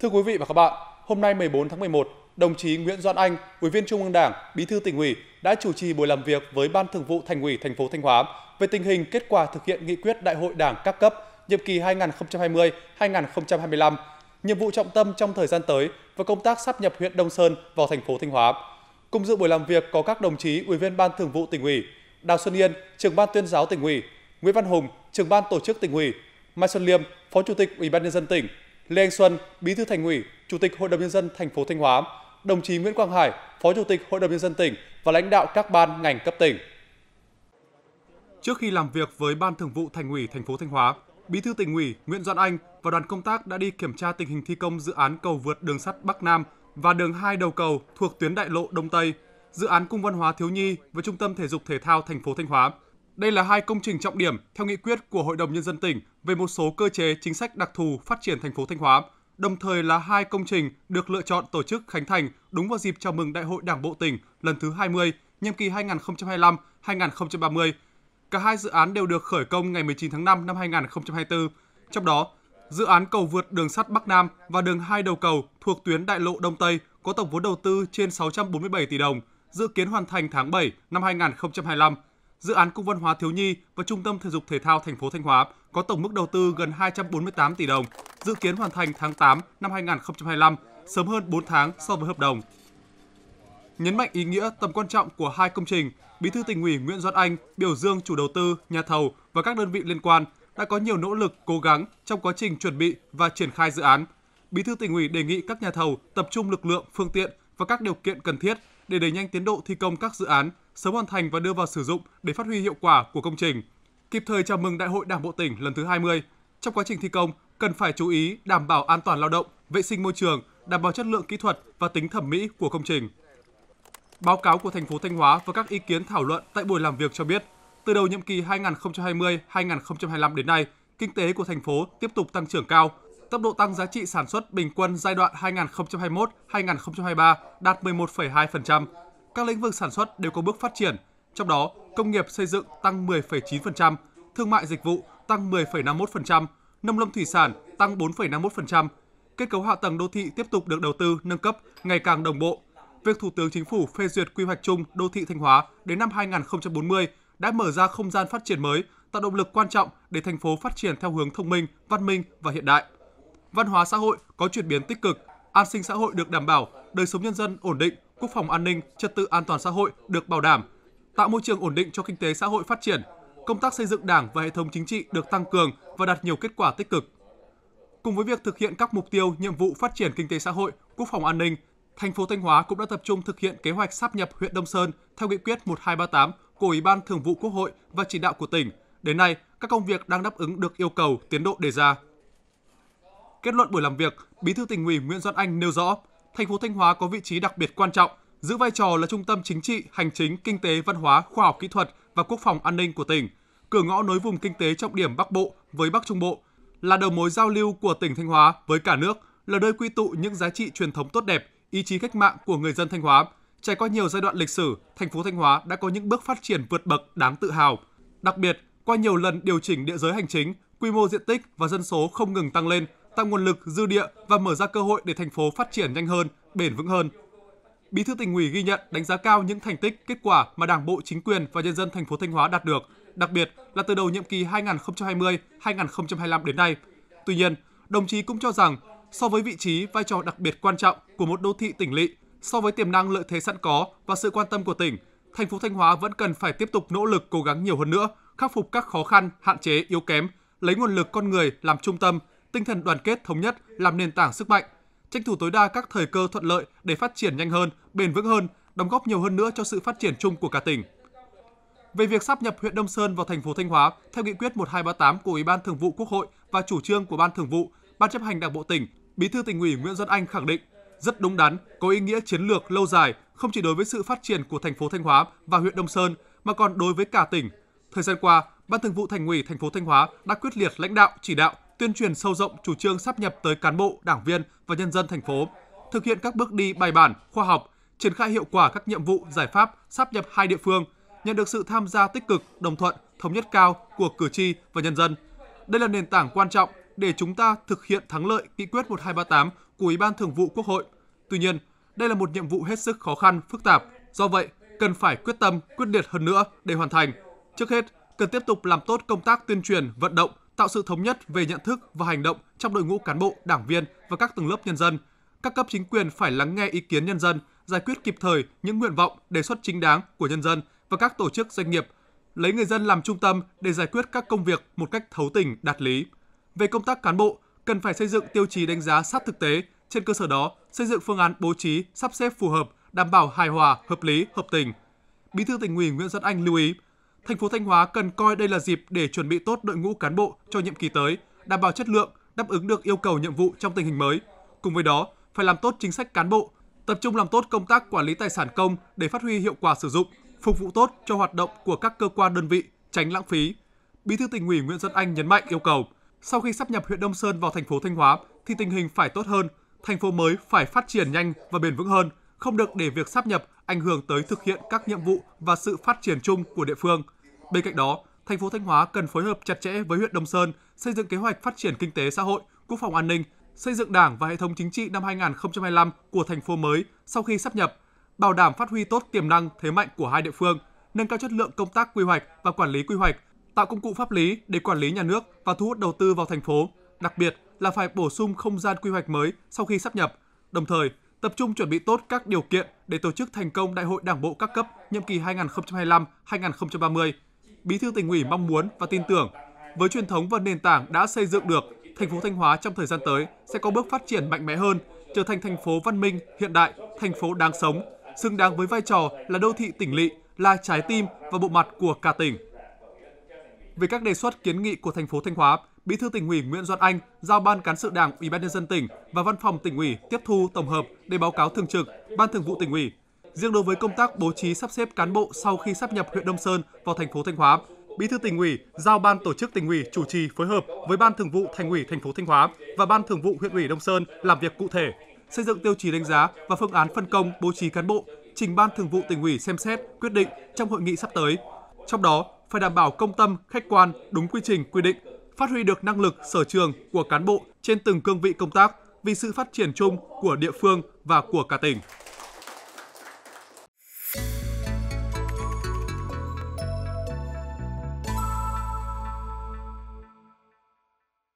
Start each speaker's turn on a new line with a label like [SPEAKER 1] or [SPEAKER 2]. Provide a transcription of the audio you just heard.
[SPEAKER 1] Thưa quý vị và các bạn, hôm nay 14 tháng 11, đồng chí Nguyễn Doan Anh, Ủy viên Trung ương Đảng, Bí thư tỉnh ủy đã chủ trì buổi làm việc với Ban Thường vụ Thành ủy thành phố Thanh Hóa về tình hình kết quả thực hiện nghị quyết Đại hội Đảng các cấp nhiệm kỳ 2020-2025, nhiệm vụ trọng tâm trong thời gian tới và công tác sắp nhập huyện Đông Sơn vào thành phố Thanh Hóa. Cùng dự buổi làm việc có các đồng chí Ủy viên Ban Thường vụ tỉnh ủy, Đào Xuân Yên, trưởng ban tuyên giáo tỉnh ủy, Nguyễn Văn Hùng, trưởng ban tổ chức tỉnh ủy, Mai Xuân Liêm, Phó Chủ tịch Ủy ban nhân dân tỉnh Lê Anh Xuân, Bí thư Thành ủy, Chủ tịch Hội đồng nhân dân thành phố Thanh Hóa, đồng chí Nguyễn Quang Hải, Phó Chủ tịch Hội đồng nhân dân tỉnh và lãnh đạo các ban ngành cấp tỉnh. Trước khi làm việc với Ban Thường vụ Thành ủy thành phố Thanh Hóa, Bí thư tỉnh ủy Nguyễn Doãn Anh và đoàn công tác đã đi kiểm tra tình hình thi công dự án cầu vượt đường sắt Bắc Nam và đường hai đầu cầu thuộc tuyến đại lộ Đông Tây, dự án cung văn hóa thiếu nhi và trung tâm thể dục thể thao thành phố Thanh Hóa đây là hai công trình trọng điểm theo nghị quyết của Hội đồng Nhân dân tỉnh về một số cơ chế chính sách đặc thù phát triển thành phố Thanh Hóa, đồng thời là hai công trình được lựa chọn tổ chức khánh thành đúng vào dịp chào mừng Đại hội Đảng bộ tỉnh lần thứ 20, nhiệm kỳ 2025-2030. Cả hai dự án đều được khởi công ngày 19 tháng 5 năm 2024. Trong đó, dự án cầu vượt đường sắt Bắc Nam và đường hai đầu cầu thuộc tuyến đại lộ Đông Tây có tổng vốn đầu tư trên 647 tỷ đồng, dự kiến hoàn thành tháng 7 năm 2025. Dự án Cung văn hóa thiếu nhi và Trung tâm thể dục thể thao thành phố Thanh Hóa có tổng mức đầu tư gần 248 tỷ đồng, dự kiến hoàn thành tháng 8 năm 2025, sớm hơn 4 tháng so với hợp đồng. Nhấn mạnh ý nghĩa tầm quan trọng của hai công trình, Bí thư tỉnh ủy Nguyễn Doãn Anh biểu dương chủ đầu tư, nhà thầu và các đơn vị liên quan đã có nhiều nỗ lực, cố gắng trong quá trình chuẩn bị và triển khai dự án. Bí thư tỉnh ủy đề nghị các nhà thầu tập trung lực lượng, phương tiện và các điều kiện cần thiết để đẩy nhanh tiến độ thi công các dự án, sớm hoàn thành và đưa vào sử dụng để phát huy hiệu quả của công trình. Kịp thời chào mừng Đại hội Đảng bộ tỉnh lần thứ 20. Trong quá trình thi công, cần phải chú ý đảm bảo an toàn lao động, vệ sinh môi trường, đảm bảo chất lượng kỹ thuật và tính thẩm mỹ của công trình. Báo cáo của thành phố Thanh Hóa và các ý kiến thảo luận tại buổi làm việc cho biết, từ đầu nhiệm kỳ 2020-2025 đến nay, kinh tế của thành phố tiếp tục tăng trưởng cao, tốc độ tăng giá trị sản xuất bình quân giai đoạn 2021-2023 đạt 11,2%. Các lĩnh vực sản xuất đều có bước phát triển, trong đó công nghiệp xây dựng tăng 10,9%, thương mại dịch vụ tăng 10,51%, nông lâm thủy sản tăng 4,51%. Kết cấu hạ tầng đô thị tiếp tục được đầu tư nâng cấp ngày càng đồng bộ. Việc Thủ tướng Chính phủ phê duyệt quy hoạch chung đô thị Thanh Hóa đến năm 2040 đã mở ra không gian phát triển mới, tạo động lực quan trọng để thành phố phát triển theo hướng thông minh, văn minh và hiện đại văn hóa xã hội có chuyển biến tích cực, an sinh xã hội được đảm bảo, đời sống nhân dân ổn định, quốc phòng an ninh, trật tự an toàn xã hội được bảo đảm, tạo môi trường ổn định cho kinh tế xã hội phát triển, công tác xây dựng Đảng và hệ thống chính trị được tăng cường và đạt nhiều kết quả tích cực. Cùng với việc thực hiện các mục tiêu, nhiệm vụ phát triển kinh tế xã hội, quốc phòng an ninh, thành phố Thanh Hóa cũng đã tập trung thực hiện kế hoạch sáp nhập huyện Đông Sơn theo nghị quyết 1238 của Ủy ban Thường vụ Quốc hội và chỉ đạo của tỉnh. Đến nay, các công việc đang đáp ứng được yêu cầu tiến độ đề ra. Kết luận buổi làm việc, Bí thư tỉnh ủy Nguyễn Doãn Anh nêu rõ, thành phố Thanh Hóa có vị trí đặc biệt quan trọng, giữ vai trò là trung tâm chính trị, hành chính, kinh tế, văn hóa, khoa học kỹ thuật và quốc phòng an ninh của tỉnh, cửa ngõ nối vùng kinh tế trọng điểm Bắc Bộ với Bắc Trung Bộ, là đầu mối giao lưu của tỉnh Thanh Hóa với cả nước, là nơi quy tụ những giá trị truyền thống tốt đẹp, ý chí cách mạng của người dân Thanh Hóa. Trải qua nhiều giai đoạn lịch sử, thành phố Thanh Hóa đã có những bước phát triển vượt bậc đáng tự hào. Đặc biệt, qua nhiều lần điều chỉnh địa giới hành chính, quy mô diện tích và dân số không ngừng tăng lên, tạo nguồn lực dư địa và mở ra cơ hội để thành phố phát triển nhanh hơn, bền vững hơn. Bí thư tỉnh ủy ghi nhận đánh giá cao những thành tích, kết quả mà Đảng bộ, chính quyền và nhân dân thành phố Thanh Hóa đạt được, đặc biệt là từ đầu nhiệm kỳ 2020-2025 đến nay. Tuy nhiên, đồng chí cũng cho rằng so với vị trí vai trò đặc biệt quan trọng của một đô thị tỉnh lỵ, so với tiềm năng lợi thế sẵn có và sự quan tâm của tỉnh, thành phố Thanh Hóa vẫn cần phải tiếp tục nỗ lực cố gắng nhiều hơn nữa, khắc phục các khó khăn, hạn chế, yếu kém, lấy nguồn lực con người làm trung tâm tinh thần đoàn kết thống nhất làm nền tảng sức mạnh, tranh thủ tối đa các thời cơ thuận lợi để phát triển nhanh hơn, bền vững hơn, đóng góp nhiều hơn nữa cho sự phát triển chung của cả tỉnh. Về việc sắp nhập huyện Đông Sơn vào thành phố Thanh Hóa, theo nghị quyết 1238 của Ủy ban Thường vụ Quốc hội và chủ trương của Ban Thường vụ, Ban chấp hành Đảng bộ tỉnh, Bí thư tỉnh ủy Nguyễn Xuân Anh khẳng định rất đúng đắn, có ý nghĩa chiến lược lâu dài không chỉ đối với sự phát triển của thành phố Thanh Hóa và huyện Đông Sơn mà còn đối với cả tỉnh. Thời gian qua, Ban Thường vụ Thành ủy thành phố Thanh Hóa đã quyết liệt lãnh đạo chỉ đạo tuyên truyền sâu rộng chủ trương sắp nhập tới cán bộ, đảng viên và nhân dân thành phố, thực hiện các bước đi bài bản, khoa học, triển khai hiệu quả các nhiệm vụ, giải pháp sắp nhập hai địa phương, nhận được sự tham gia tích cực, đồng thuận, thống nhất cao của cử tri và nhân dân. Đây là nền tảng quan trọng để chúng ta thực hiện thắng lợi nghị quyết 1238 của Ủy ban Thường vụ Quốc hội. Tuy nhiên, đây là một nhiệm vụ hết sức khó khăn, phức tạp. Do vậy, cần phải quyết tâm, quyết liệt hơn nữa để hoàn thành. Trước hết, cần tiếp tục làm tốt công tác tuyên truyền, vận động, tạo sự thống nhất về nhận thức và hành động trong đội ngũ cán bộ, đảng viên và các tầng lớp nhân dân. Các cấp chính quyền phải lắng nghe ý kiến nhân dân, giải quyết kịp thời những nguyện vọng, đề xuất chính đáng của nhân dân và các tổ chức doanh nghiệp, lấy người dân làm trung tâm để giải quyết các công việc một cách thấu tình đạt lý. Về công tác cán bộ, cần phải xây dựng tiêu chí đánh giá sát thực tế, trên cơ sở đó xây dựng phương án bố trí, sắp xếp phù hợp, đảm bảo hài hòa, hợp lý, hợp tình. Bí thư tỉnh ủy Nguyễn Văn Anh lưu ý, thành phố Thanh Hóa cần coi đây là dịp để chuẩn bị tốt đội ngũ cán bộ cho nhiệm kỳ tới, đảm bảo chất lượng, đáp ứng được yêu cầu nhiệm vụ trong tình hình mới. Cùng với đó, phải làm tốt chính sách cán bộ, tập trung làm tốt công tác quản lý tài sản công để phát huy hiệu quả sử dụng, phục vụ tốt cho hoạt động của các cơ quan đơn vị, tránh lãng phí. Bí thư tỉnh ủy Nguyễn Xuân Anh nhấn mạnh yêu cầu, sau khi sắp nhập huyện Đông Sơn vào thành phố Thanh Hóa thì tình hình phải tốt hơn, thành phố mới phải phát triển nhanh và bền vững hơn, không được để việc sắp nhập ảnh hưởng tới thực hiện các nhiệm vụ và sự phát triển chung của địa phương. Bên cạnh đó, thành phố Thanh Hóa cần phối hợp chặt chẽ với huyện Đông Sơn xây dựng kế hoạch phát triển kinh tế xã hội, quốc phòng an ninh, xây dựng Đảng và hệ thống chính trị năm 2025 của thành phố mới sau khi sắp nhập, bảo đảm phát huy tốt tiềm năng thế mạnh của hai địa phương, nâng cao chất lượng công tác quy hoạch và quản lý quy hoạch, tạo công cụ pháp lý để quản lý nhà nước và thu hút đầu tư vào thành phố, đặc biệt là phải bổ sung không gian quy hoạch mới sau khi sắp nhập. Đồng thời, tập trung chuẩn bị tốt các điều kiện để tổ chức thành công Đại hội Đảng bộ các cấp nhiệm kỳ 2025-2030. Bí thư tỉnh ủy mong muốn và tin tưởng với truyền thống và nền tảng đã xây dựng được, thành phố Thanh Hóa trong thời gian tới sẽ có bước phát triển mạnh mẽ hơn, trở thành thành phố văn minh, hiện đại, thành phố đáng sống, xứng đáng với vai trò là đô thị tỉnh lỵ, là trái tim và bộ mặt của cả tỉnh. Về các đề xuất kiến nghị của thành phố Thanh Hóa, Bí thư tỉnh ủy Nguyễn Doan Anh giao ban cán sự Đảng, Ủy ban nhân dân tỉnh và Văn phòng tỉnh ủy tiếp thu tổng hợp để báo cáo thường trực Ban Thường vụ tỉnh ủy. Riêng đối với công tác bố trí sắp xếp cán bộ sau khi sắp nhập huyện Đông Sơn vào thành phố Thanh Hóa, Bí thư tỉnh ủy giao ban tổ chức tỉnh ủy chủ trì phối hợp với Ban Thường vụ Thành ủy thành phố Thanh Hóa và Ban Thường vụ huyện ủy Đông Sơn làm việc cụ thể, xây dựng tiêu chí đánh giá và phương án phân công bố trí cán bộ trình Ban Thường vụ tỉnh ủy xem xét quyết định trong hội nghị sắp tới. Trong đó, phải đảm bảo công tâm, khách quan, đúng quy trình quy định phát huy được năng lực, sở trường của cán bộ trên từng cương vị công tác vì sự phát triển chung của địa phương và của cả tỉnh.